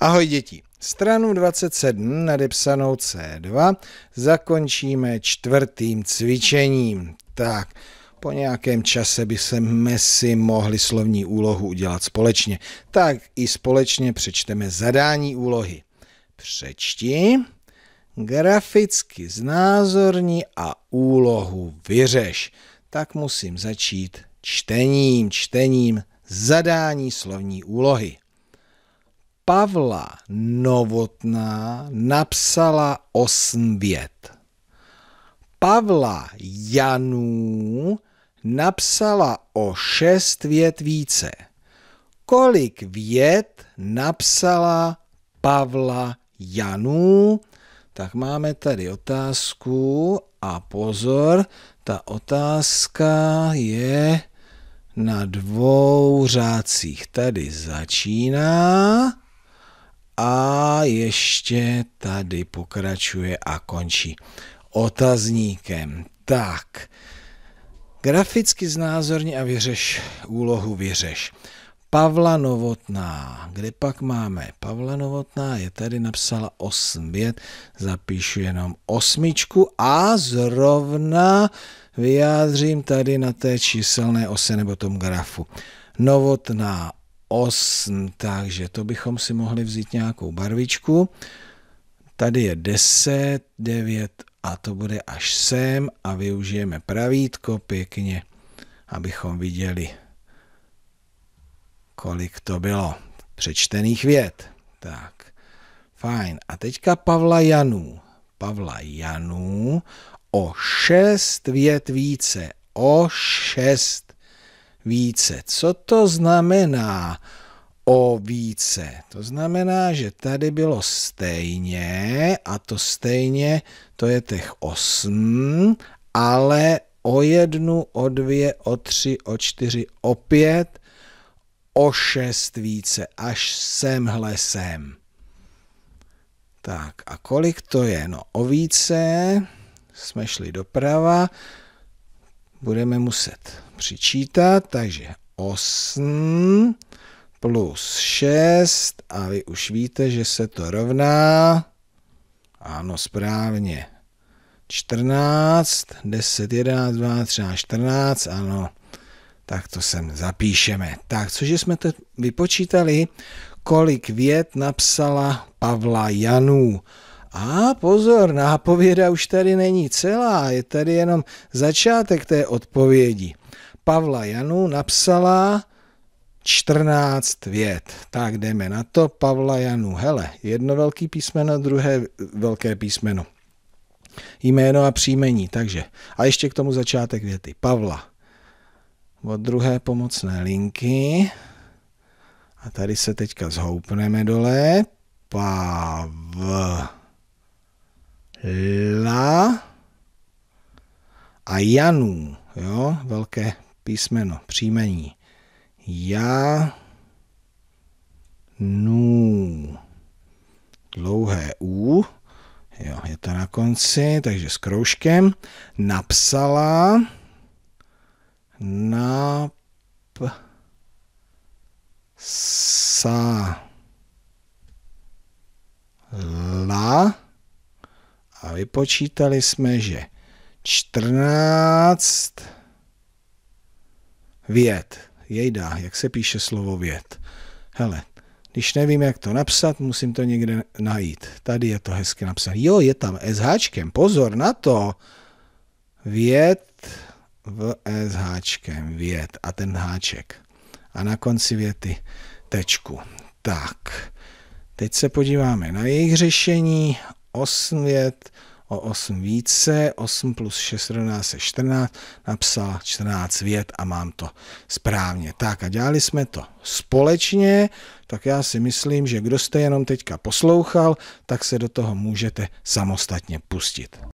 Ahoj děti. Stranu 27 nadepsanou C2 zakončíme čtvrtým cvičením. Tak, po nějakém čase by se si mohli slovní úlohu udělat společně. Tak i společně přečteme zadání úlohy. Přečti, graficky znázorni a úlohu vyřeš. Tak musím začít čtením, čtením zadání slovní úlohy. Pavla Novotná napsala osm vět. Pavla Janů napsala o šest vět více. Kolik vět napsala Pavla Janů? Tak máme tady otázku a pozor, ta otázka je na dvou řádcích. Tady začíná ještě tady pokračuje a končí otazníkem. Tak, graficky znázorně a vyřeš úlohu, vyřeš. Pavla Novotná. Kde pak máme? Pavla Novotná je tady napsala 8 vět, zapíšu jenom osmičku a zrovna vyjádřím tady na té číselné ose nebo tom grafu. Novotná 8, takže to bychom si mohli vzít nějakou barvičku. Tady je 10, 9 a to bude až sem a využijeme pravítko pěkně, abychom viděli, kolik to bylo přečtených věd. Tak, fajn. A teďka Pavla Janů. Pavla Janů o 6 vět více. O 6 více. Co to znamená o více? To znamená, že tady bylo stejně a to stejně, to je těch 8, ale o jednu, o dvě, o tři, o čtyři, o pět, o šest více, až semhle sem. Tak a kolik to je? No o více jsme šli doprava, budeme muset přičítat, takže 8 plus 6 a vy už víte, že se to rovná, ano správně, 14, 10, 11, 12, 13, 14, ano, tak to sem zapíšeme. Tak, cože jsme to vypočítali, kolik vět napsala Pavla Janů. A pozor, nápověda už tady není celá, je tady jenom začátek té odpovědi. Pavla Janu napsala 14 vět. Tak jdeme na to. Pavla Janu, hele, jedno velké písmeno, druhé velké písmeno. Jméno a příjmení, takže. A ještě k tomu začátek věty. Pavla. Od druhé pomocné linky. A tady se teďka zhoupneme dole. Pav la a Janů, jo, velké písmeno, příjmení. Ja, nů, dlouhé u, jo, je to na konci, takže s kroužkem, napsala, nap, sa, vypočítali jsme, že 14 věd. Jejda, jak se píše slovo věd. Hele, když nevím, jak to napsat, musím to někde najít. Tady je to hezky napsané. Jo, je tam SHčkem. Pozor na to. Věd v SHčkem. Věd. A ten háček. A na konci věty tečku. Tak. Teď se podíváme na jejich řešení 8 vět, o 8 více, 8 plus 6 rovná se 14, napsal 14 vět a mám to správně. Tak a dělali jsme to společně, tak já si myslím, že kdo jste jenom teďka poslouchal, tak se do toho můžete samostatně pustit.